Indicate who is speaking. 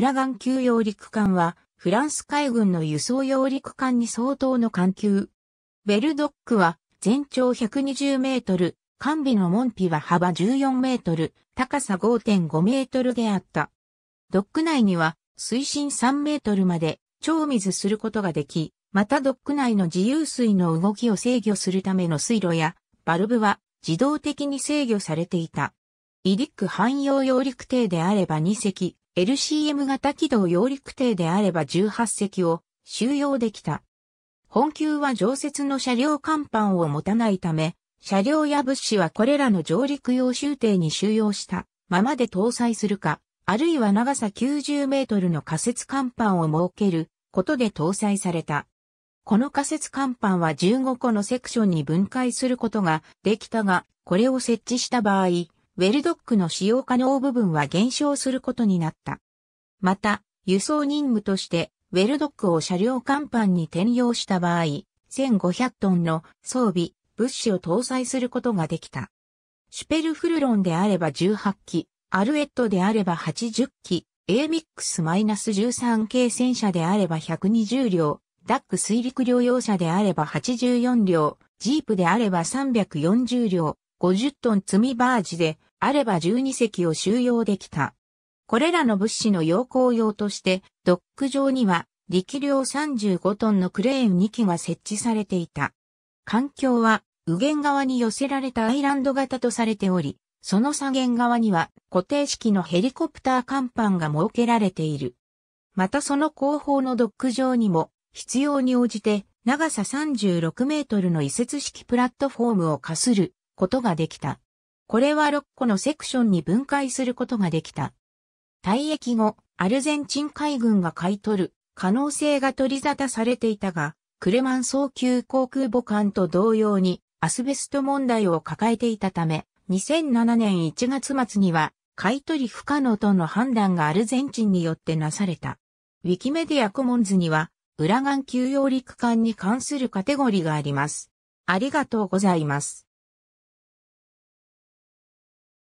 Speaker 1: ラガン級揚陸艦は、フランス海軍の輸送揚陸艦に相当の艦級。ベルドックは、全長120メートル、艦尾の門扉は幅14メートル、高さ5.5メートルであった。ドック内には、水深3メートルまで、超水することができ、またドック内の自由水の動きを制御するための水路や、バルブは自動的に制御されていた。イリック汎用揚陸艇であれば2隻、LCM 型軌道揚陸艇であれば18隻を収容できた。本級は常設の車両甲板を持たないため、車両や物資はこれらの上陸用終艇に収容したままで搭載するか、あるいは長さ90メートルの仮設甲板を設けることで搭載された。この仮設甲板は15個のセクションに分解することができたが、これを設置した場合、ウェルドックの使用可能部分は減少することになった。また、輸送任務として、ウェルドックを車両甲板に転用した場合、1500トンの装備、物資を搭載することができた。シュペルフルロンであれば18機、アルエットであれば80機、エ a ミックス -13 系戦車であれば120両、ダック水陸両用車であれば84両、ジープであれば340両、50トン積みバージであれば12隻を収容できた。これらの物資の要項用として、ドック上には力量35トンのクレーン2機が設置されていた。環境は、右舷側に寄せられたアイランド型とされており、その左舷側には固定式のヘリコプター甲板が設けられている。またその後方のドック上にも必要に応じて長さ36メートルの移設式プラットフォームを課することができた。これは6個のセクションに分解することができた。退役後、アルゼンチン海軍が買い取る可能性が取り沙汰されていたが、クレマン早急航空母艦と同様にアスベスト問題を抱えていたため、2007年1月末には買い取り不可能との判断がアルゼンチンによってなされた。ウィキメディアコモンズには、裏岸給養陸艦に関するカテゴリーがあります。ありがとうございます。